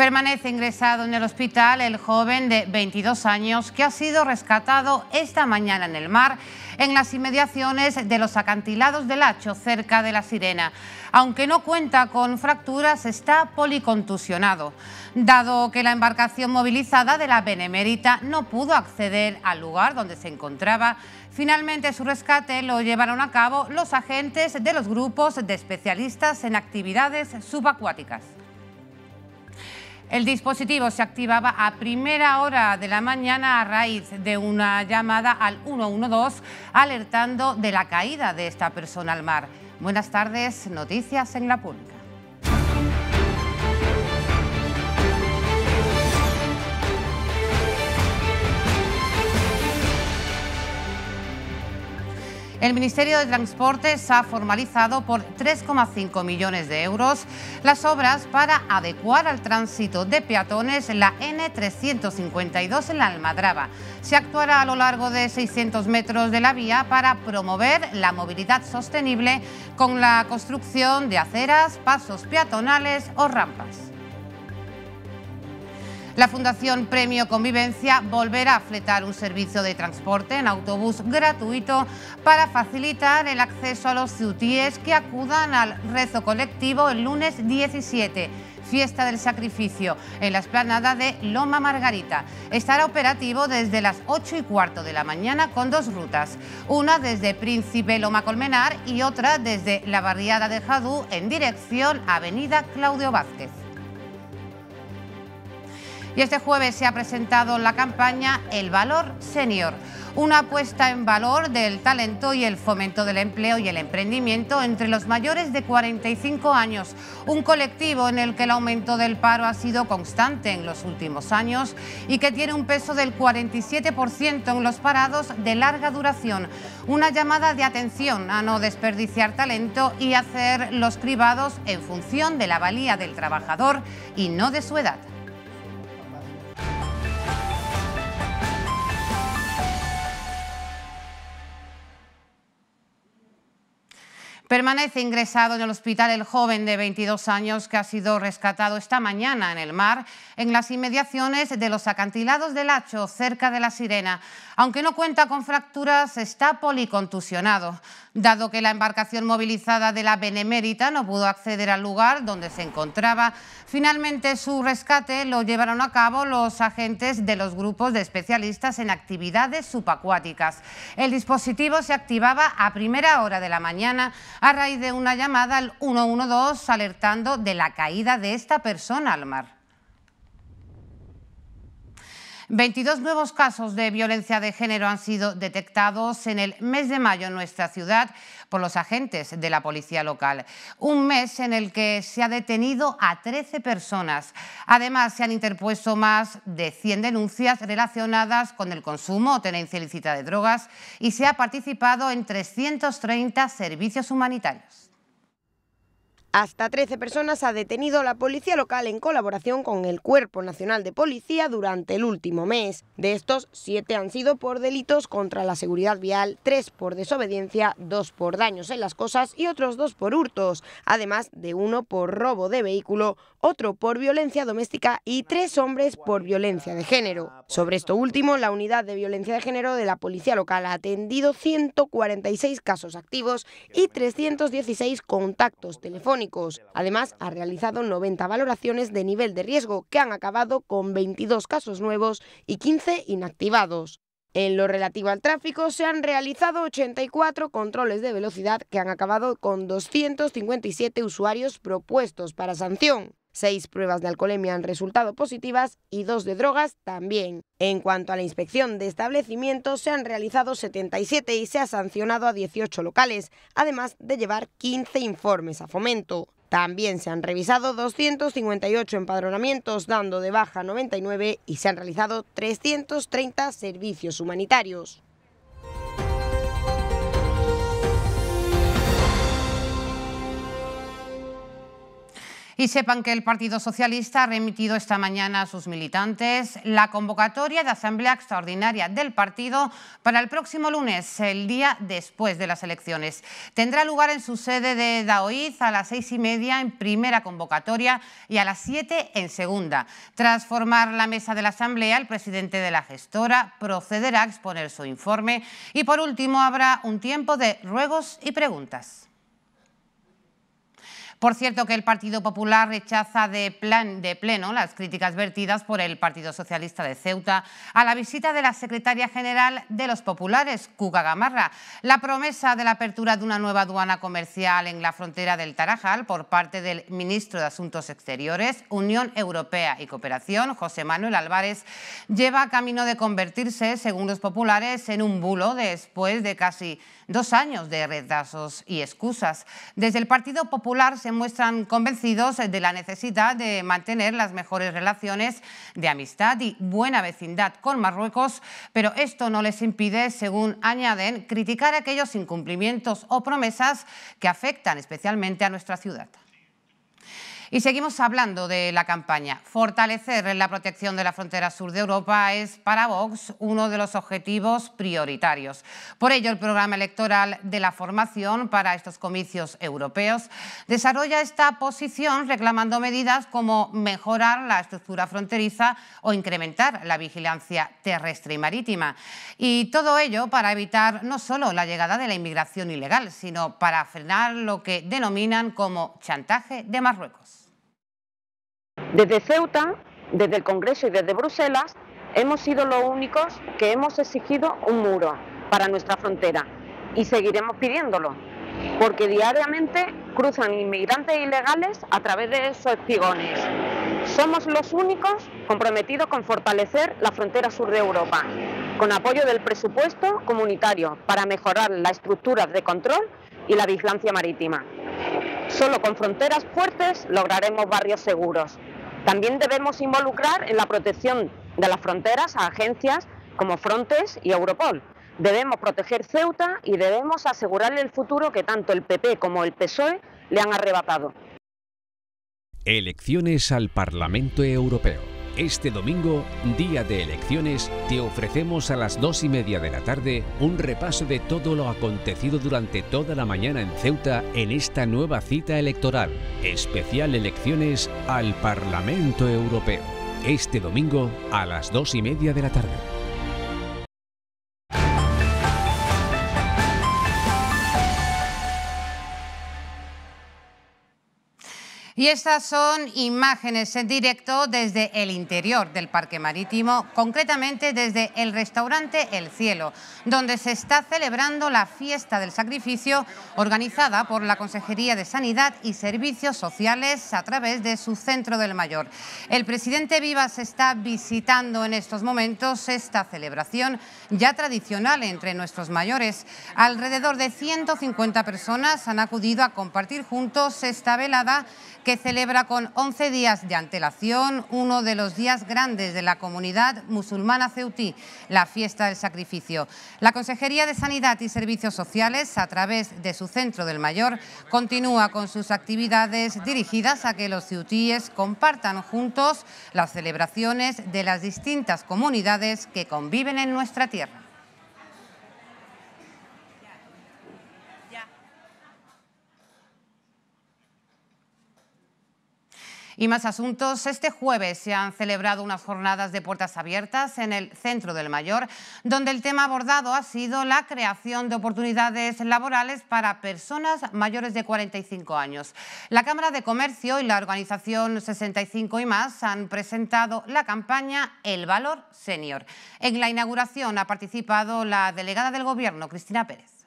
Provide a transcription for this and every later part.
Permanece ingresado en el hospital el joven de 22 años que ha sido rescatado esta mañana en el mar en las inmediaciones de los acantilados del Hacho, cerca de La Sirena. Aunque no cuenta con fracturas, está policontusionado, dado que la embarcación movilizada de la Benemérita no pudo acceder al lugar donde se encontraba. Finalmente, su rescate lo llevaron a cabo los agentes de los grupos de especialistas en actividades subacuáticas. El dispositivo se activaba a primera hora de la mañana a raíz de una llamada al 112 alertando de la caída de esta persona al mar. Buenas tardes, noticias en la pública. El Ministerio de Transportes ha formalizado por 3,5 millones de euros las obras para adecuar al tránsito de peatones la N352 en la Almadraba. Se actuará a lo largo de 600 metros de la vía para promover la movilidad sostenible con la construcción de aceras, pasos peatonales o rampas. La Fundación Premio Convivencia volverá a fletar un servicio de transporte en autobús gratuito para facilitar el acceso a los ciutíes que acudan al rezo colectivo el lunes 17 fiesta del sacrificio en la esplanada de Loma Margarita. Estará operativo desde las 8 y cuarto de la mañana con dos rutas, una desde Príncipe Loma Colmenar y otra desde la barriada de Jadú en dirección Avenida Claudio Vázquez. Y este jueves se ha presentado la campaña El Valor Senior, una apuesta en valor del talento y el fomento del empleo y el emprendimiento entre los mayores de 45 años, un colectivo en el que el aumento del paro ha sido constante en los últimos años y que tiene un peso del 47% en los parados de larga duración. Una llamada de atención a no desperdiciar talento y hacer los cribados en función de la valía del trabajador y no de su edad. Permanece ingresado en el hospital el joven de 22 años que ha sido rescatado esta mañana en el mar, en las inmediaciones de los acantilados del Hacho, cerca de La Sirena. Aunque no cuenta con fracturas, está policontusionado, dado que la embarcación movilizada de la Benemérita no pudo acceder al lugar donde se encontraba. Finalmente, su rescate lo llevaron a cabo los agentes de los grupos de especialistas en actividades subacuáticas. El dispositivo se activaba a primera hora de la mañana a raíz de una llamada al 112 alertando de la caída de esta persona al mar. 22 nuevos casos de violencia de género han sido detectados en el mes de mayo en nuestra ciudad por los agentes de la policía local. Un mes en el que se ha detenido a 13 personas. Además, se han interpuesto más de 100 denuncias relacionadas con el consumo o tenencia ilícita de drogas y se ha participado en 330 servicios humanitarios. Hasta 13 personas ha detenido la policía local en colaboración con el Cuerpo Nacional de Policía durante el último mes. De estos, 7 han sido por delitos contra la seguridad vial, 3 por desobediencia, 2 por daños en las cosas y otros 2 por hurtos, además de uno por robo de vehículo, otro por violencia doméstica y 3 hombres por violencia de género. Sobre esto último, la Unidad de Violencia de Género de la Policía Local ha atendido 146 casos activos y 316 contactos telefónicos Además, ha realizado 90 valoraciones de nivel de riesgo que han acabado con 22 casos nuevos y 15 inactivados. En lo relativo al tráfico, se han realizado 84 controles de velocidad que han acabado con 257 usuarios propuestos para sanción. Seis pruebas de alcoholemia han resultado positivas y dos de drogas también. En cuanto a la inspección de establecimientos, se han realizado 77 y se ha sancionado a 18 locales, además de llevar 15 informes a fomento. También se han revisado 258 empadronamientos, dando de baja 99 y se han realizado 330 servicios humanitarios. Y sepan que el Partido Socialista ha remitido esta mañana a sus militantes la convocatoria de Asamblea Extraordinaria del partido para el próximo lunes, el día después de las elecciones. Tendrá lugar en su sede de Daoíz a las seis y media en primera convocatoria y a las siete en segunda. Tras formar la mesa de la Asamblea, el presidente de la gestora procederá a exponer su informe y por último habrá un tiempo de ruegos y preguntas. Por cierto, que el Partido Popular rechaza de, pleno las críticas vertidas por el Partido Socialista de Ceuta a la visita de la secretaria general de los populares, Cuca Gamarra. La promesa de la apertura de una nueva aduana comercial en la frontera del Tarajal por parte del ministro de Asuntos Exteriores, Unión Europea y Cooperación, José Manuel Álvarez, lleva camino de convertirse, según los populares, en un bulo después de casi dos años de retrasos y excusas. Desde el Partido Popular se muestran convencidos de la necesidad de mantener las mejores relaciones de amistad y buena vecindad con Marruecos, pero esto no les impide, según añaden, criticar aquellos incumplimientos o promesas que afectan especialmente a nuestra ciudad. Y seguimos hablando de la campaña. Fortalecer la protección de la frontera sur de Europa es para Vox uno de los objetivos prioritarios. Por ello, el programa electoral de la formación para estos comicios europeos desarrolla esta posición reclamando medidas como mejorar la estructura fronteriza o incrementar la vigilancia terrestre y marítima. Y todo ello para evitar no solo la llegada de la inmigración ilegal, sino para frenar lo que denominan como chantaje de Marruecos. Desde Ceuta, desde el Congreso y desde Bruselas, hemos sido los únicos que hemos exigido un muro para nuestra frontera y seguiremos pidiéndolo, porque diariamente cruzan inmigrantes ilegales a través de esos espigones. Somos los únicos comprometidos con fortalecer la frontera sur de Europa, con apoyo del presupuesto comunitario para mejorar las estructuras de control y la vigilancia marítima. Solo con fronteras fuertes lograremos barrios seguros, también debemos involucrar en la protección de las fronteras a agencias como Frontex y Europol. Debemos proteger Ceuta y debemos asegurarle el futuro que tanto el PP como el PSOE le han arrebatado. Elecciones al Parlamento Europeo. Este domingo, día de elecciones, te ofrecemos a las dos y media de la tarde un repaso de todo lo acontecido durante toda la mañana en Ceuta en esta nueva cita electoral, especial elecciones al Parlamento Europeo. Este domingo a las dos y media de la tarde. Y estas son imágenes en directo desde el interior del Parque Marítimo, concretamente desde el restaurante El Cielo, donde se está celebrando la fiesta del sacrificio organizada por la Consejería de Sanidad y Servicios Sociales a través de su Centro del Mayor. El presidente Vivas está visitando en estos momentos esta celebración ya tradicional entre nuestros mayores. Alrededor de 150 personas han acudido a compartir juntos esta velada que que celebra con 11 días de antelación uno de los días grandes de la comunidad musulmana ceutí, la fiesta del sacrificio. La Consejería de Sanidad y Servicios Sociales, a través de su centro del Mayor, continúa con sus actividades dirigidas a que los ceutíes compartan juntos las celebraciones de las distintas comunidades que conviven en nuestra tierra. Y más asuntos. Este jueves se han celebrado unas jornadas de puertas abiertas en el centro del Mayor, donde el tema abordado ha sido la creación de oportunidades laborales para personas mayores de 45 años. La Cámara de Comercio y la organización 65 y más han presentado la campaña El Valor Senior. En la inauguración ha participado la delegada del Gobierno, Cristina Pérez.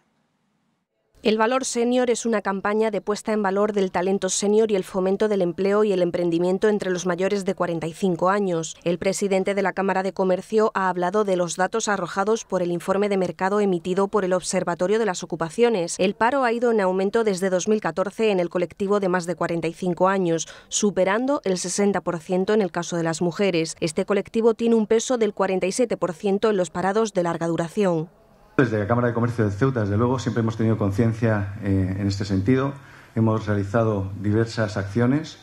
El Valor Senior es una campaña de puesta en valor del talento senior y el fomento del empleo y el emprendimiento entre los mayores de 45 años. El presidente de la Cámara de Comercio ha hablado de los datos arrojados por el informe de mercado emitido por el Observatorio de las Ocupaciones. El paro ha ido en aumento desde 2014 en el colectivo de más de 45 años, superando el 60% en el caso de las mujeres. Este colectivo tiene un peso del 47% en los parados de larga duración. Desde la Cámara de Comercio de Ceuta, desde luego, siempre hemos tenido conciencia eh, en este sentido. Hemos realizado diversas acciones.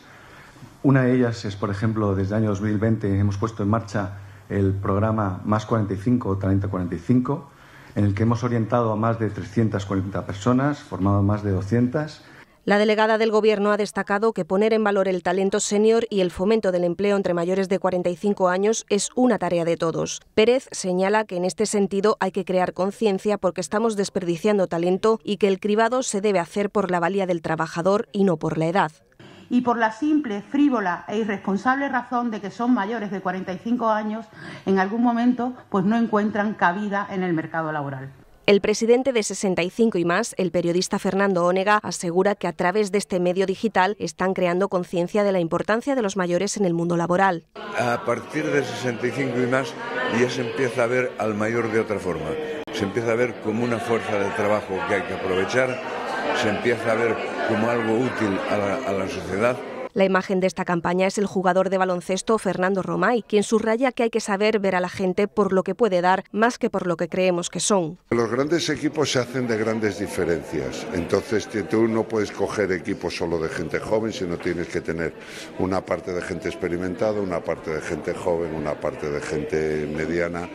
Una de ellas es, por ejemplo, desde el año 2020 hemos puesto en marcha el programa Más 45 o 3045, en el que hemos orientado a más de 340 personas, formado a más de 200 la delegada del Gobierno ha destacado que poner en valor el talento senior y el fomento del empleo entre mayores de 45 años es una tarea de todos. Pérez señala que en este sentido hay que crear conciencia porque estamos desperdiciando talento y que el cribado se debe hacer por la valía del trabajador y no por la edad. Y por la simple, frívola e irresponsable razón de que son mayores de 45 años, en algún momento pues no encuentran cabida en el mercado laboral. El presidente de 65 y más, el periodista Fernando Ónega, asegura que a través de este medio digital están creando conciencia de la importancia de los mayores en el mundo laboral. A partir de 65 y más ya se empieza a ver al mayor de otra forma. Se empieza a ver como una fuerza de trabajo que hay que aprovechar, se empieza a ver como algo útil a la, a la sociedad la imagen de esta campaña es el jugador de baloncesto Fernando Romay, quien subraya que hay que saber ver a la gente por lo que puede dar más que por lo que creemos que son. Los grandes equipos se hacen de grandes diferencias, entonces tú no puedes coger equipos solo de gente joven, sino tienes que tener una parte de gente experimentada, una parte de gente joven, una parte de gente mediana.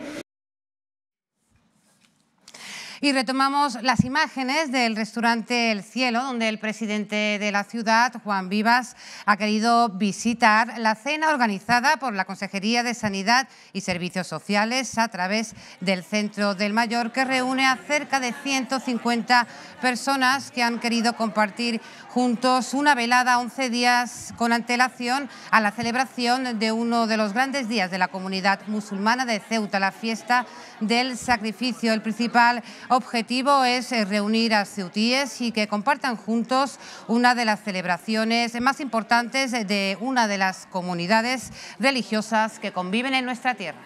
Y retomamos las imágenes del restaurante El Cielo, donde el presidente de la ciudad, Juan Vivas, ha querido visitar la cena organizada por la Consejería de Sanidad y Servicios Sociales a través del Centro del Mayor, que reúne a cerca de 150 personas que han querido compartir juntos una velada 11 días con antelación a la celebración de uno de los grandes días de la comunidad musulmana de Ceuta, la fiesta del sacrificio. El principal objetivo es eh, reunir a ceutíes y que compartan juntos una de las celebraciones más importantes de una de las comunidades religiosas que conviven en nuestra tierra.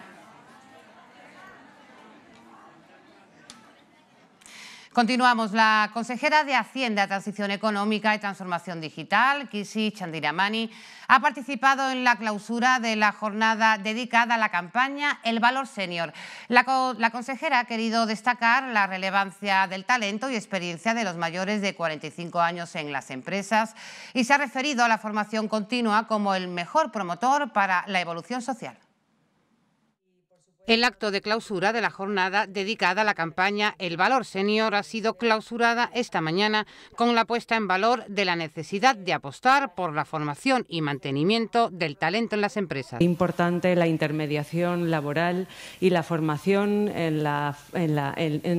Continuamos. La consejera de Hacienda, Transición Económica y Transformación Digital, Kisi Chandiramani, ha participado en la clausura de la jornada dedicada a la campaña El Valor Senior. La, la consejera ha querido destacar la relevancia del talento y experiencia de los mayores de 45 años en las empresas y se ha referido a la formación continua como el mejor promotor para la evolución social. El acto de clausura de la jornada dedicada a la campaña El Valor Senior ha sido clausurada esta mañana con la puesta en valor de la necesidad de apostar por la formación y mantenimiento del talento en las empresas. Importante la intermediación laboral y la formación en,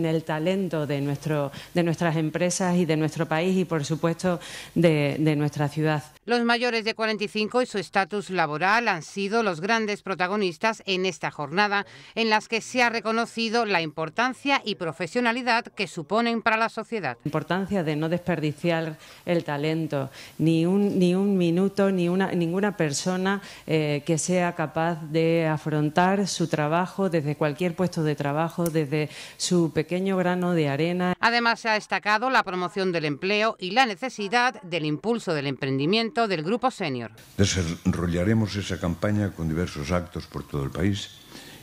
el talento de, nuestras empresas y de nuestro país y, por supuesto, de nuestra ciudad. Los mayores de 45 y su estatus laboral han sido los grandes protagonistas en esta jornada en las que se ha reconocido la importancia y profesionalidad que suponen para la sociedad. importancia de no desperdiciar el talento, ni un, minuto, ni una, ninguna persona eh, que sea capaz de afrontar su trabajo desde cualquier puesto de trabajo, desde su pequeño grano de arena. Además, se ha destacado la promoción del empleo y la necesidad del impulso del emprendimiento del Grupo Senior. Desarrollaremos esa campaña con diversos actos por todo el país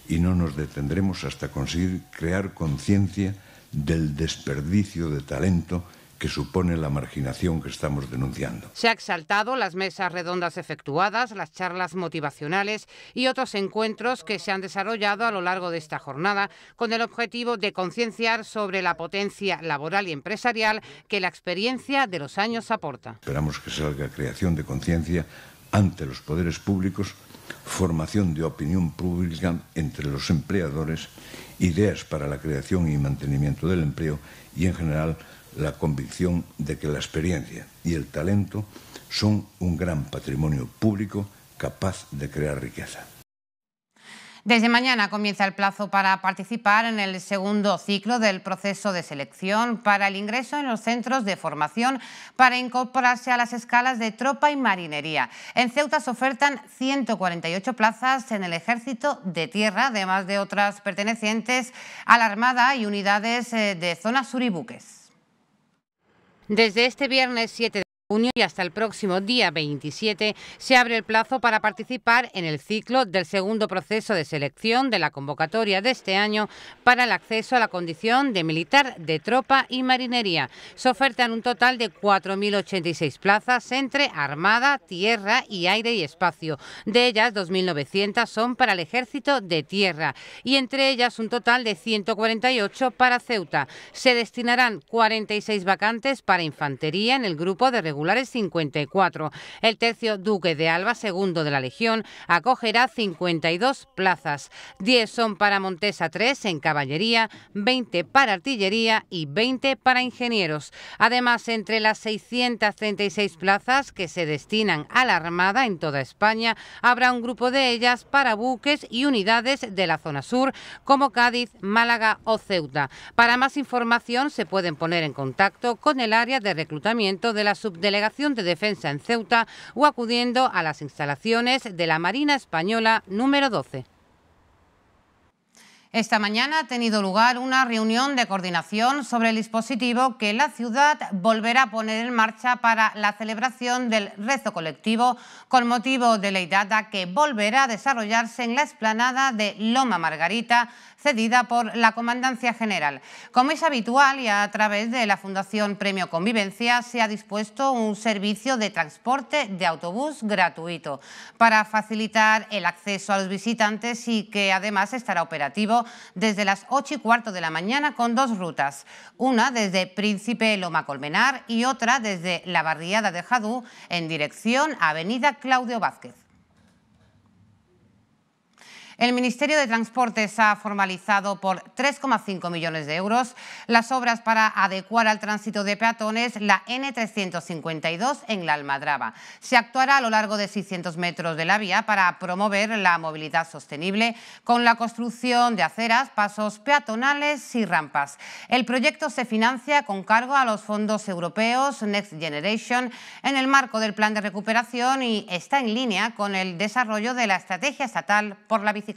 y no nos detendremos hasta conseguir crear conciencia del desperdicio de talento que supone la marginación que estamos denunciando. Se ha exaltado las mesas redondas efectuadas, las charlas motivacionales y otros encuentros que se han desarrollado a lo largo de esta jornada con el objetivo de concienciar sobre la potencia laboral y empresarial que la experiencia de los años aporta. Esperamos que salga creación de conciencia ante los poderes públicos formación de opinión pública entre los empleadores, ideas para la creación y mantenimiento del empleo y, en general, la convicción de que la experiencia y el talento son un gran patrimonio público capaz de crear riqueza. Desde mañana comienza el plazo para participar en el segundo ciclo del proceso de selección para el ingreso en los centros de formación para incorporarse a las escalas de tropa y marinería. En Ceuta se ofertan 148 plazas en el ejército de tierra, además de otras pertenecientes a la Armada y unidades eh, de zona sur y buques. Desde este viernes 7 junio y hasta el próximo día 27 se abre el plazo para participar en el ciclo del segundo proceso de selección de la convocatoria de este año para el acceso a la condición de militar de tropa y marinería. Se ofertan un total de 4.086 plazas entre Armada, Tierra y Aire y Espacio. De ellas, 2.900 son para el Ejército de Tierra y entre ellas un total de 148 para Ceuta. Se destinarán 46 vacantes para Infantería en el grupo de regulación 54. El tercio Duque de Alba, segundo de la Legión, acogerá 52 plazas. 10 son para Montesa 3 en caballería, 20 para artillería y 20 para ingenieros. Además, entre las 636 plazas que se destinan a la Armada en toda España, habrá un grupo de ellas para buques y unidades de la zona sur, como Cádiz, Málaga o Ceuta. Para más información se pueden poner en contacto con el área de reclutamiento de la subdelegación Delegación de Defensa en Ceuta o acudiendo a las instalaciones de la Marina Española número 12. Esta mañana ha tenido lugar una reunión de coordinación sobre el dispositivo que la ciudad volverá a poner en marcha para la celebración del rezo colectivo con motivo de la idada que volverá a desarrollarse en la explanada de Loma Margarita, cedida por la Comandancia General. Como es habitual y a través de la Fundación Premio Convivencia se ha dispuesto un servicio de transporte de autobús gratuito para facilitar el acceso a los visitantes y que además estará operativo desde las 8 y cuarto de la mañana con dos rutas, una desde Príncipe Loma Colmenar y otra desde la barriada de Jadú en dirección a Avenida Claudio Vázquez. El Ministerio de Transportes ha formalizado por 3,5 millones de euros las obras para adecuar al tránsito de peatones la N352 en la Almadraba. Se actuará a lo largo de 600 metros de la vía para promover la movilidad sostenible con la construcción de aceras, pasos peatonales y rampas. El proyecto se financia con cargo a los fondos europeos Next Generation en el marco del Plan de Recuperación y está en línea con el desarrollo de la Estrategia Estatal por la Bicicleta.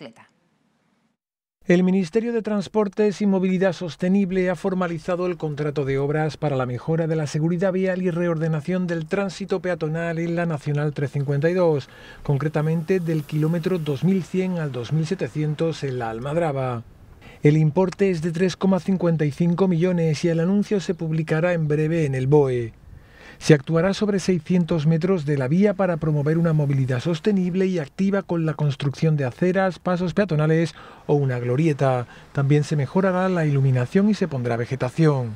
El Ministerio de Transportes y Movilidad Sostenible ha formalizado el contrato de obras para la mejora de la seguridad vial y reordenación del tránsito peatonal en la Nacional 352, concretamente del kilómetro 2100 al 2700 en la Almadraba. El importe es de 3,55 millones y el anuncio se publicará en breve en el BOE. Se actuará sobre 600 metros de la vía para promover una movilidad sostenible y activa con la construcción de aceras, pasos peatonales o una glorieta. También se mejorará la iluminación y se pondrá vegetación.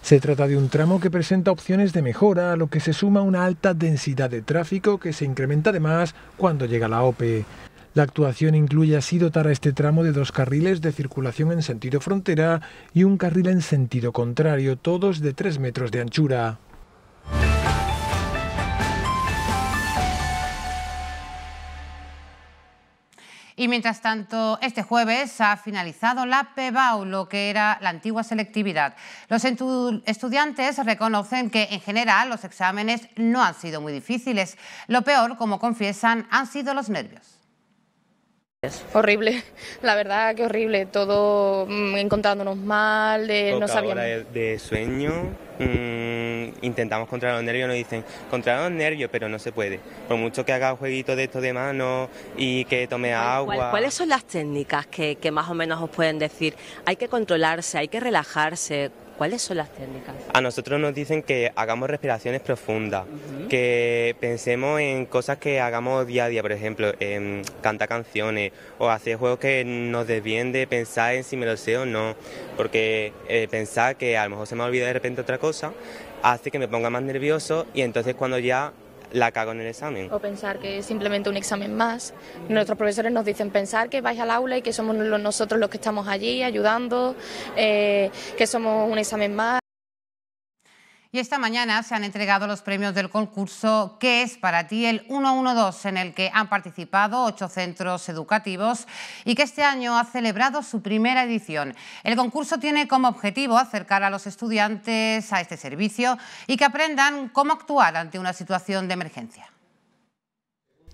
Se trata de un tramo que presenta opciones de mejora, a lo que se suma una alta densidad de tráfico que se incrementa además cuando llega la OPE. La actuación incluye así dotar a este tramo de dos carriles de circulación en sentido frontera y un carril en sentido contrario, todos de 3 metros de anchura. Y mientras tanto, este jueves ha finalizado la PEBAU, lo que era la antigua selectividad. Los estudiantes reconocen que, en general, los exámenes no han sido muy difíciles. Lo peor, como confiesan, han sido los nervios horrible, la verdad que horrible, todo mm, encontrándonos mal, no sabíamos. De, de sueño, mm, intentamos controlar los nervios, nos dicen, controlar los nervios, pero no se puede. Por mucho que haga jueguito de esto de mano y que tome agua. ¿Cuáles son las técnicas que, que más o menos os pueden decir? Hay que controlarse, hay que relajarse. ¿Cuáles son las técnicas? A nosotros nos dicen que hagamos respiraciones profundas, que pensemos en cosas que hagamos día a día, por ejemplo, en cantar canciones o hacer juegos que nos desvíen de pensar en si me lo sé o no, porque eh, pensar que a lo mejor se me olvida de repente otra cosa hace que me ponga más nervioso y entonces cuando ya la cago en el examen. O pensar que es simplemente un examen más. Nuestros profesores nos dicen pensar que vais al aula y que somos nosotros los que estamos allí ayudando, eh, que somos un examen más. Y esta mañana se han entregado los premios del concurso ¿Qué es para ti? El 112, en el que han participado ocho centros educativos y que este año ha celebrado su primera edición. El concurso tiene como objetivo acercar a los estudiantes a este servicio y que aprendan cómo actuar ante una situación de emergencia.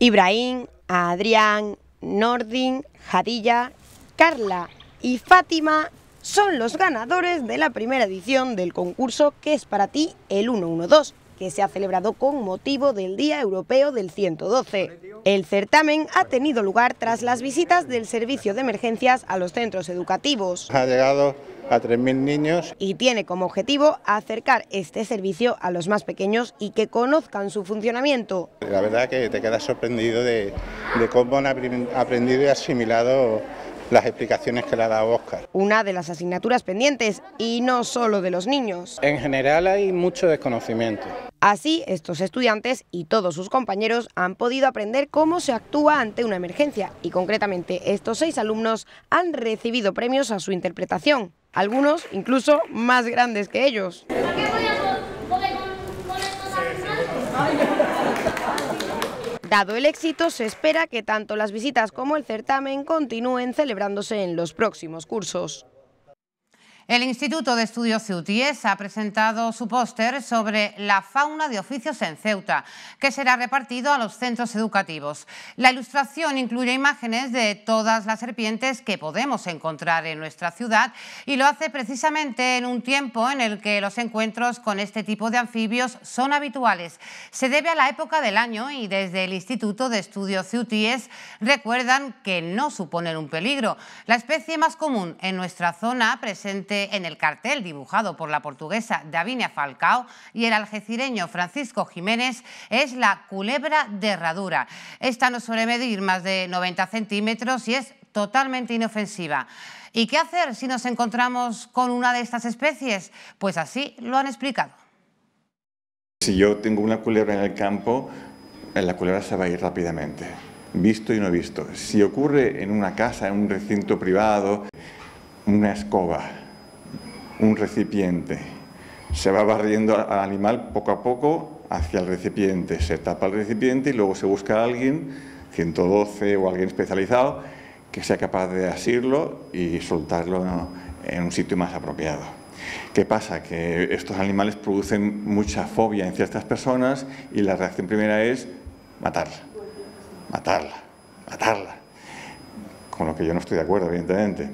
Ibrahim, Adrián, Nordin, Jadilla, Carla y Fátima son los ganadores de la primera edición del concurso que es para ti el 112, que se ha celebrado con motivo del Día Europeo del 112. El certamen ha tenido lugar tras las visitas del Servicio de Emergencias a los centros educativos. Ha llegado a 3.000 niños. Y tiene como objetivo acercar este servicio a los más pequeños y que conozcan su funcionamiento. La verdad que te quedas sorprendido de, de cómo han aprendido y asimilado las explicaciones que le ha dado Oscar. Una de las asignaturas pendientes, y no solo de los niños. En general hay mucho desconocimiento. Así, estos estudiantes y todos sus compañeros han podido aprender cómo se actúa ante una emergencia y concretamente estos seis alumnos han recibido premios a su interpretación, algunos incluso más grandes que ellos. Dado el éxito, se espera que tanto las visitas como el certamen continúen celebrándose en los próximos cursos. El Instituto de Estudios Ceutíes ha presentado su póster sobre la fauna de oficios en Ceuta, que será repartido a los centros educativos. La ilustración incluye imágenes de todas las serpientes que podemos encontrar en nuestra ciudad y lo hace precisamente en un tiempo en el que los encuentros con este tipo de anfibios son habituales. Se debe a la época del año y desde el Instituto de Estudios Ceutíes recuerdan que no suponen un peligro. La especie más común en nuestra zona presente en el cartel dibujado por la portuguesa Davinia Falcao y el algecireño Francisco Jiménez es la culebra de herradura. Esta no suele medir más de 90 centímetros y es totalmente inofensiva. ¿Y qué hacer si nos encontramos con una de estas especies? Pues así lo han explicado. Si yo tengo una culebra en el campo, eh, la culebra se va a ir rápidamente, visto y no visto. Si ocurre en una casa, en un recinto privado, una escoba, un recipiente. Se va barriendo al animal poco a poco hacia el recipiente. Se tapa el recipiente y luego se busca a alguien, 112 o alguien especializado, que sea capaz de asirlo y soltarlo en un sitio más apropiado. ¿Qué pasa? Que estos animales producen mucha fobia en ciertas personas y la reacción primera es matarla, matarla, matarla. Con lo que yo no estoy de acuerdo, evidentemente.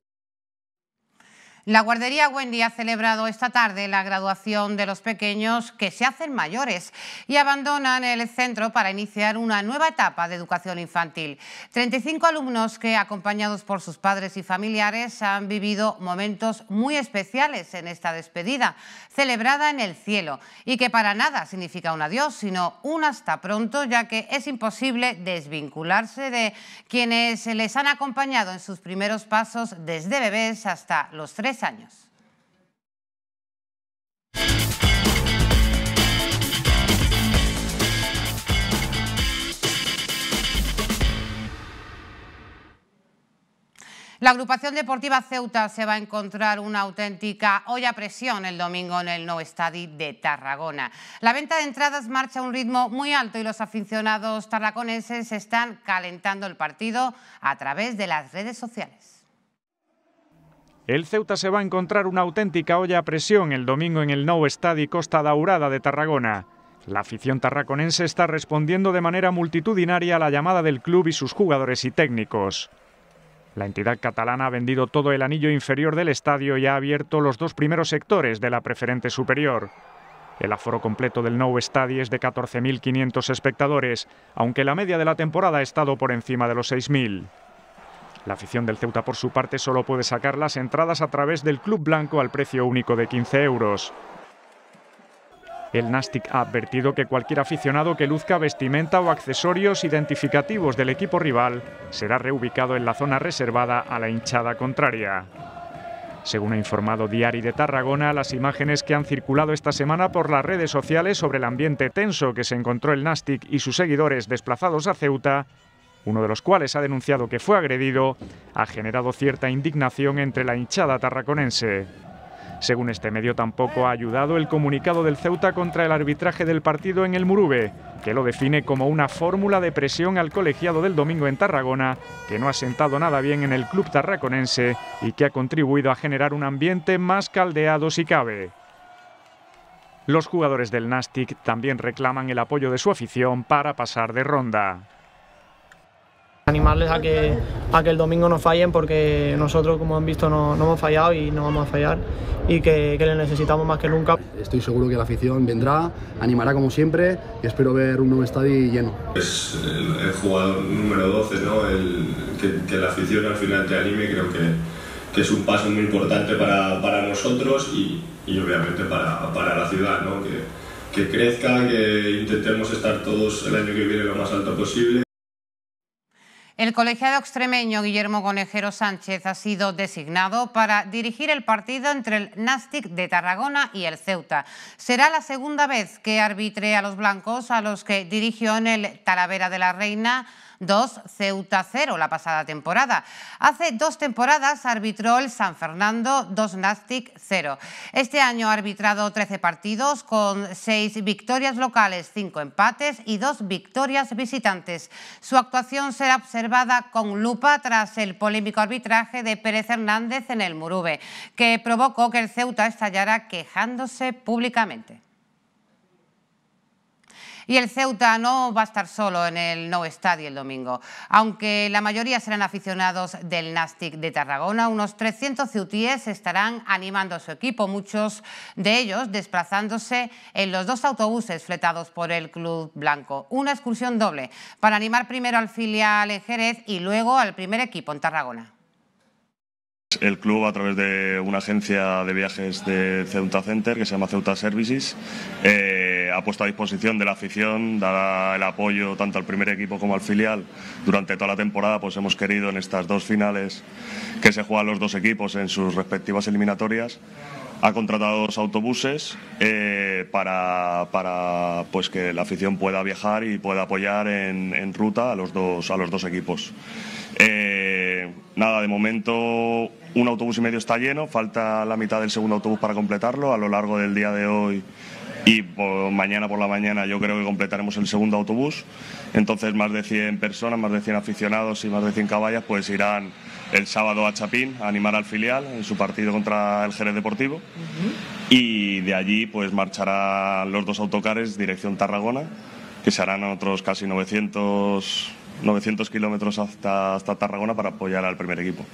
La guardería Wendy ha celebrado esta tarde la graduación de los pequeños que se hacen mayores y abandonan el centro para iniciar una nueva etapa de educación infantil. 35 alumnos que, acompañados por sus padres y familiares, han vivido momentos muy especiales en esta despedida, celebrada en el cielo, y que para nada significa un adiós, sino un hasta pronto, ya que es imposible desvincularse de quienes les han acompañado en sus primeros pasos desde bebés hasta los tres años. La agrupación deportiva Ceuta se va a encontrar una auténtica olla a presión el domingo en el No Estadi de Tarragona. La venta de entradas marcha a un ritmo muy alto y los aficionados tarraconenses están calentando el partido a través de las redes sociales. El Ceuta se va a encontrar una auténtica olla a presión el domingo en el Nou Estadi Costa Daurada de Tarragona. La afición tarraconense está respondiendo de manera multitudinaria a la llamada del club y sus jugadores y técnicos. La entidad catalana ha vendido todo el anillo inferior del estadio y ha abierto los dos primeros sectores de la preferente superior. El aforo completo del Nou Estadi es de 14.500 espectadores, aunque la media de la temporada ha estado por encima de los 6.000. La afición del Ceuta, por su parte, solo puede sacar las entradas a través del Club Blanco al precio único de 15 euros. El Nastic ha advertido que cualquier aficionado que luzca vestimenta o accesorios identificativos del equipo rival será reubicado en la zona reservada a la hinchada contraria. Según ha informado Diari de Tarragona, las imágenes que han circulado esta semana por las redes sociales sobre el ambiente tenso que se encontró el Nastic y sus seguidores desplazados a Ceuta uno de los cuales ha denunciado que fue agredido, ha generado cierta indignación entre la hinchada tarraconense. Según este medio tampoco ha ayudado el comunicado del Ceuta contra el arbitraje del partido en el Murube, que lo define como una fórmula de presión al colegiado del domingo en Tarragona, que no ha sentado nada bien en el club tarraconense y que ha contribuido a generar un ambiente más caldeado si cabe. Los jugadores del Nastic también reclaman el apoyo de su afición para pasar de ronda. Animarles a que, a que el domingo no fallen porque nosotros, como han visto, no, no hemos fallado y no vamos a fallar y que, que, le necesitamos más que nunca. Estoy seguro que la afición vendrá, animará como siempre y espero ver un nuevo estadio lleno. Es el, jugador número 12, ¿no? El, que, la afición al final te anime, creo que, que es un paso muy importante para, para nosotros y, y obviamente para, para, la ciudad, ¿no? que crezca, que intentemos estar todos el año que viene lo más alto posible. El colegiado extremeño Guillermo Conejero Sánchez ha sido designado para dirigir el partido entre el Nastic de Tarragona y el Ceuta. Será la segunda vez que arbitre a los blancos, a los que dirigió en el Talavera de la Reina 2 Ceuta 0 la pasada temporada. Hace dos temporadas arbitró el San Fernando 2 Nastic 0. Este año ha arbitrado 13 partidos con 6 victorias locales, 5 empates y 2 victorias visitantes. Su actuación será observada con lupa tras el polémico arbitraje de Pérez Hernández en el Murube, que provocó que el Ceuta estallara quejándose públicamente. Y el Ceuta no va a estar solo en el No Estadio el domingo. Aunque la mayoría serán aficionados del Nastic de Tarragona, unos 300 ceutíes estarán animando a su equipo, muchos de ellos desplazándose en los dos autobuses fletados por el Club Blanco. Una excursión doble para animar primero al filial en Jerez y luego al primer equipo en Tarragona. El club a través de una agencia de viajes de Ceuta Center que se llama Ceuta Services eh, ha puesto a disposición de la afición, dará el apoyo tanto al primer equipo como al filial. Durante toda la temporada pues hemos querido en estas dos finales que se juegan los dos equipos en sus respectivas eliminatorias ha contratado dos autobuses eh, para, pues que la afición pueda viajar y pueda apoyar en, ruta a los dos, a los dos equipos. Eh, nada, de momento un autobús y medio está lleno, falta la mitad del segundo autobús para completarlo. A lo largo del día de hoy y mañana por la mañana yo creo que completaremos el segundo autobús. Entonces más de 100 personas, más de 100 aficionados y más de 100 caballas pues irán el sábado a Chapín a animar al filial en su partido contra el Jerez Deportivo. Y de allí pues marcharán los dos autocares dirección Tarragona, que serán otros casi 900 900 kilómetros hasta, hasta Tarragona para apoyar al primer equipo.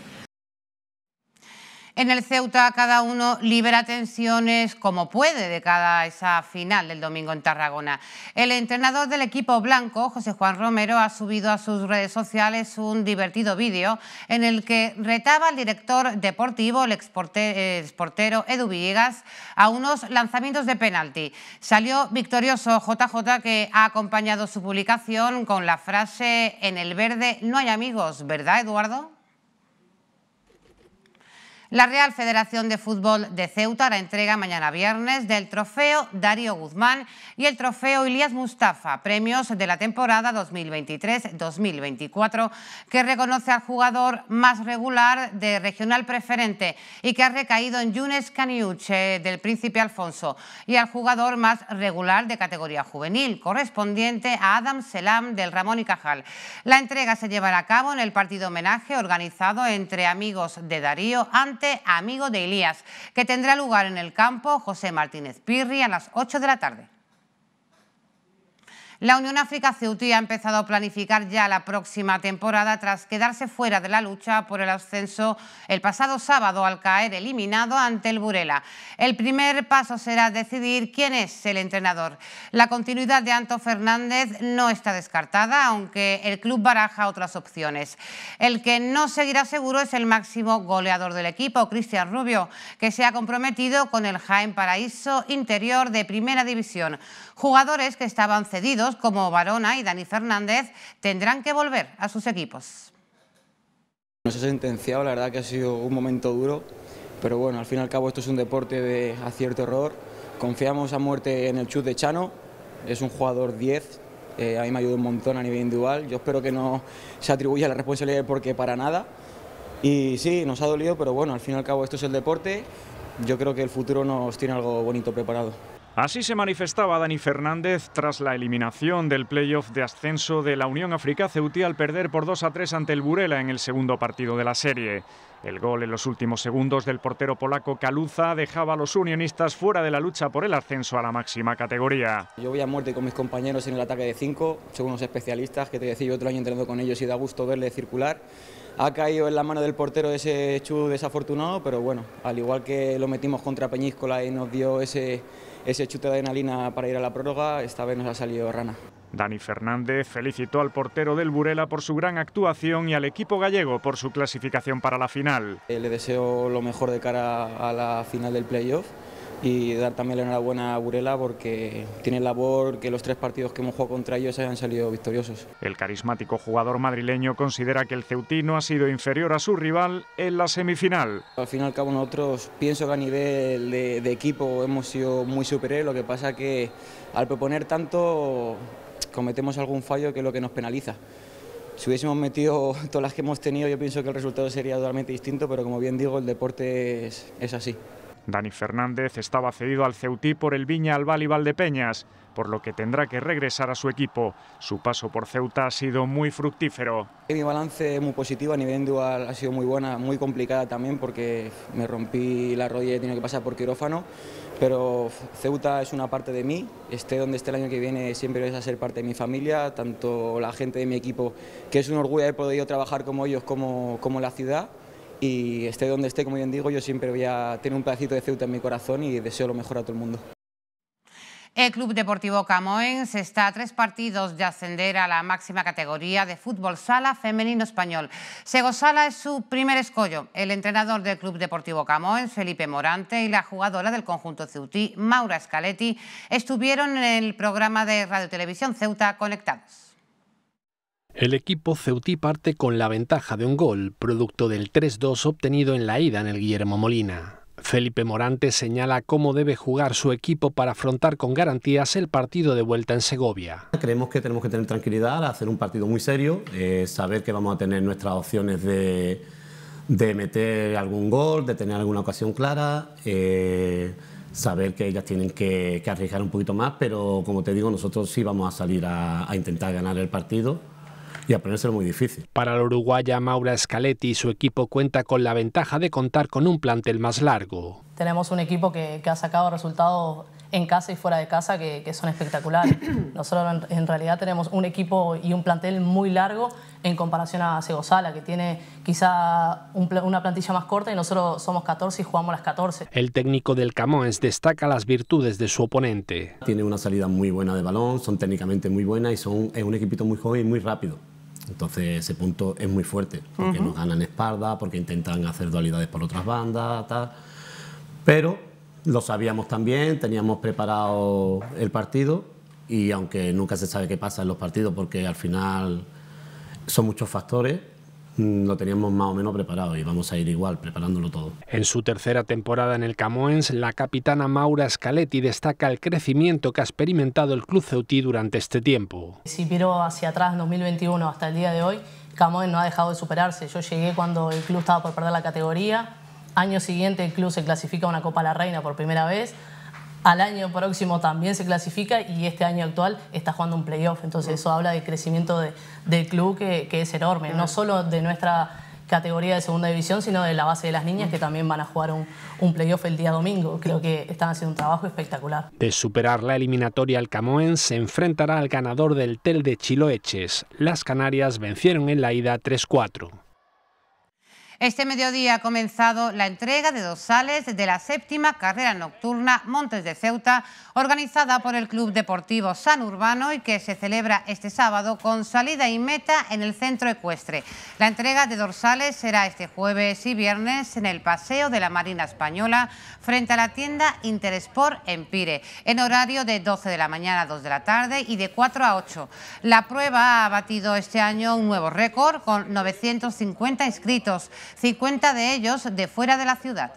En el Ceuta cada uno libera tensiones como puede de cada esa final del domingo en Tarragona. El entrenador del equipo blanco, José Juan Romero, ha subido a sus redes sociales un divertido vídeo en el que retaba al director deportivo, el exportero Edu Villegas, a unos lanzamientos de penalti. Salió victorioso JJ que ha acompañado su publicación con la frase En el verde no hay amigos, ¿verdad Eduardo? La Real Federación de Fútbol de Ceuta hará entrega mañana viernes del trofeo Darío Guzmán y el trofeo Ilias Mustafa, premios de la temporada 2023-2024, que reconoce al jugador más regular de Regional Preferente y que ha recaído en Yunes Caniuche del Príncipe Alfonso y al jugador más regular de categoría juvenil, correspondiente a Adam Selam del Ramón y Cajal. La entrega se llevará a cabo en el partido homenaje organizado entre amigos de Darío antes Amigo de Elías, que tendrá lugar en el campo José Martínez Pirri a las 8 de la tarde. La Unión África Ceutí ha empezado a planificar ya la próxima temporada tras quedarse fuera de la lucha por el ascenso el pasado sábado al caer eliminado ante el Burela. El primer paso será decidir quién es el entrenador. La continuidad de Anto Fernández no está descartada, aunque el club baraja otras opciones. El que no seguirá seguro es el máximo goleador del equipo, Cristian Rubio, que se ha comprometido con el Jaén Paraíso Interior de Primera División. Jugadores que estaban cedidos como Barona y Dani Fernández tendrán que volver a sus equipos. Nos ha sentenciado, la verdad que ha sido un momento duro, pero bueno, al fin y al cabo esto es un deporte de acierto-error. Confiamos a muerte en el chut de Chano, es un jugador 10, eh, a mí me ayuda un montón a nivel individual. Yo espero que no se atribuya la responsabilidad porque para nada. Y sí, nos ha dolido, pero bueno, al fin y al cabo esto es el deporte yo creo que el futuro nos tiene algo bonito preparado. Así se manifestaba Dani Fernández tras la eliminación del playoff de ascenso de la Unión África Ceutí al perder por 2 a 3 ante el Burela en el segundo partido de la serie. El gol en los últimos segundos del portero polaco Caluza dejaba a los unionistas fuera de la lucha por el ascenso a la máxima categoría. Yo voy a muerte con mis compañeros en el ataque de 5, según los especialistas, que te decía yo otro año entrenando con ellos y da gusto verle circular ha caído en la mano del portero ese chu desafortunado, pero bueno, al igual que lo metimos contra Peñíscola y nos dio ese, ese chute de adrenalina para ir a la prórroga, esta vez nos ha salido rana. Dani Fernández felicitó al portero del Burela por su gran actuación y al equipo gallego por su clasificación para la final. Eh, le deseo lo mejor de cara a la final del playoff y dar también la enhorabuena a Burela porque tiene labor que los tres partidos que hemos jugado contra ellos hayan salido victoriosos. El carismático jugador madrileño considera que el Ceutino ha sido inferior a su rival en la semifinal. Al fin y al cabo nosotros pienso que a nivel de, equipo hemos sido muy superiores, lo que pasa que al proponer tanto cometemos algún fallo que es lo que nos penaliza. Si hubiésemos metido todas las que hemos tenido, yo pienso que el resultado sería totalmente distinto, pero como bien digo, el deporte es así. Dani Fernández estaba cedido al Ceutí por el Viña Albal y Valdepeñas, por lo que tendrá que regresar a su equipo. Su paso por Ceuta ha sido muy fructífero. Mi balance es muy positivo, a nivel individual ha sido muy buena, muy complicada también porque me rompí la rodilla y he tenido que pasar por quirófano, pero Ceuta es una parte de mí, esté donde esté el año que viene siempre vais a ser parte de mi familia, tanto la gente de mi equipo, que es un orgullo haber podido trabajar como ellos, como la ciudad y esté donde esté, como bien digo, yo siempre voy a tener un pedacito de Ceuta en mi corazón y deseo lo mejor a todo el mundo. El Club Deportivo Camoens está a tres partidos de ascender a la máxima categoría de fútbol sala femenino español. Sala es su primer escollo. El entrenador del Club Deportivo Camoens, Felipe Morante, y la jugadora del conjunto ceutí, Maura Scaletti, estuvieron en el programa de Radio Televisión Ceuta Conectados. El equipo ceutí parte con la ventaja de un gol, producto del 3-2 obtenido en la ida en el Guillermo Molina. Felipe Morante señala cómo debe jugar su equipo para afrontar con garantías el partido de vuelta en Segovia. Creemos que tenemos que tener tranquilidad, hacer un partido muy serio, eh, saber que vamos a tener nuestras opciones de, de, meter algún gol, de tener alguna ocasión clara. Eh, saber que ellas tienen que, arriesgar un poquito más, pero como te digo, nosotros sí vamos a salir a, a intentar ganar el partido y a ponérselo muy difícil. Para la uruguaya Maura Scaletti, su equipo cuenta con la ventaja de contar con un plantel más largo. Tenemos un equipo que, ha sacado resultados en casa y fuera de casa que, son espectaculares. Nosotros en, realidad tenemos un equipo y un plantel muy largo en comparación a Segosala, que tiene quizá una plantilla más corta y nosotros somos 14 y jugamos las 14. El técnico del Camões destaca las virtudes de su oponente. Tiene una salida muy buena de balón, son técnicamente muy buenas y son, es un equipito muy joven y muy rápido. Entonces ese punto es muy fuerte, porque nos ganan espalda, porque intentan hacer dualidades por otras bandas, Pero lo sabíamos también, teníamos preparado el partido y aunque nunca se sabe qué pasa en los partidos porque al final son muchos factores, Mm, lo teníamos más o menos preparado y vamos a ir igual preparándolo todo. En su tercera temporada en el Camoens, la capitana Maura Scaletti destaca el crecimiento que ha experimentado el club Ceutí durante este tiempo. Si miro hacia atrás, 2021 hasta el día de hoy, Camoens no ha dejado de superarse. Yo llegué cuando el club estaba por perder la categoría. Año siguiente el club se clasifica a una Copa la Reina por primera vez al año próximo también se clasifica y este año actual está jugando un playoff. Entonces eso habla del crecimiento del club que, es enorme, no solo de nuestra categoría de segunda división, sino de la base de las niñas que también van a jugar un, playoff el día domingo. Creo que están haciendo un trabajo espectacular. De superar la eliminatoria, al Camoens se enfrentará al ganador del TEL de Chiloeches. Las Canarias vencieron en la ida 3-4. Este mediodía ha comenzado la entrega de dorsales de la séptima carrera nocturna Montes de Ceuta, organizada por el Club Deportivo San Urbano y que se celebra este sábado con salida y meta en el centro ecuestre. La entrega de dorsales será este jueves y viernes en el Paseo de la Marina Española frente a la tienda Interesport Pire, en horario de 12 de la mañana a 2 de la tarde y de 4 a 8. La prueba ha batido este año un nuevo récord con 950 inscritos. 50 de ellos de fuera de la ciudad.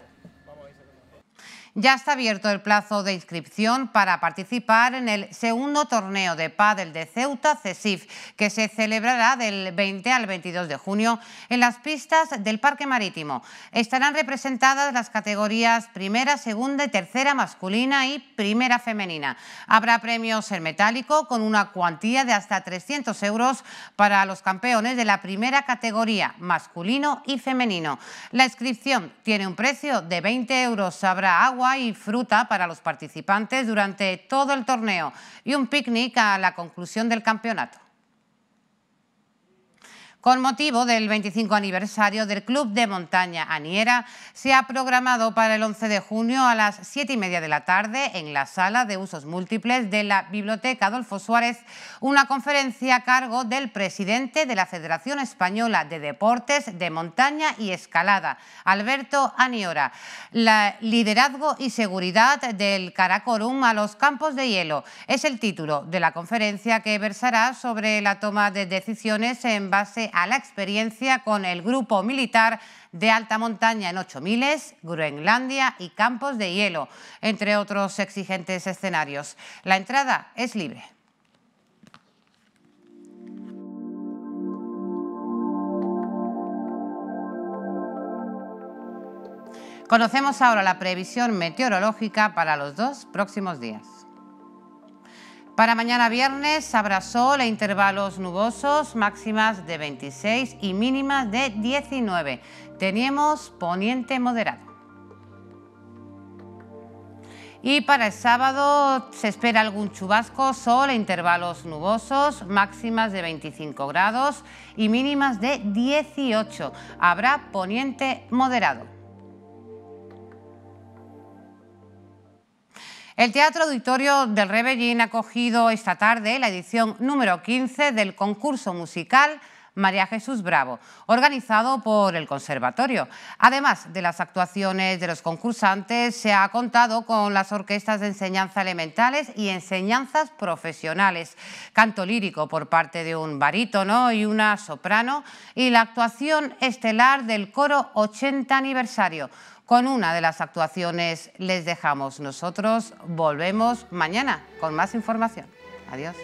Ya está abierto el plazo de inscripción para participar en el segundo torneo de pádel de Ceuta CESIF, que se celebrará del 20 al 22 de junio en las pistas del Parque Marítimo. Estarán representadas las categorías primera, segunda y tercera masculina y primera femenina. Habrá premios en metálico con una cuantía de hasta 300 euros para los campeones de la primera categoría masculino y femenino. La inscripción tiene un precio de 20 euros. Habrá agua hay y fruta para los participantes durante todo el torneo y un picnic a la conclusión del campeonato. Con motivo del 25 aniversario del Club de Montaña Aniera, se ha programado para el 11 de junio a las 7 y media de la tarde en la Sala de Usos Múltiples de la Biblioteca Adolfo Suárez una conferencia a cargo del presidente de la Federación Española de Deportes de Montaña y Escalada, Alberto Aniora. La liderazgo y seguridad del Caracorum a los campos de hielo es el título de la conferencia que versará sobre la toma de decisiones en base a a la experiencia con el grupo militar de alta montaña en Ocho Miles, Groenlandia y Campos de Hielo, entre otros exigentes escenarios. La entrada es libre. Conocemos ahora la previsión meteorológica para los dos próximos días. Para mañana viernes habrá sol e intervalos nubosos, máximas de 26 y mínimas de 19. Tenemos poniente moderado. Y para el sábado se espera algún chubasco, sol e intervalos nubosos, máximas de 25 grados y mínimas de 18. Habrá poniente moderado. El Teatro Auditorio del Rebellín ha acogido esta tarde la edición número 15 del concurso musical María Jesús Bravo, organizado por el Conservatorio. Además de las actuaciones de los concursantes, se ha contado con las orquestas de enseñanza elementales y enseñanzas profesionales, canto lírico por parte de un barítono y una soprano y la actuación estelar del coro 80 aniversario con una de las actuaciones les dejamos. Nosotros volvemos mañana con más información. Adiós.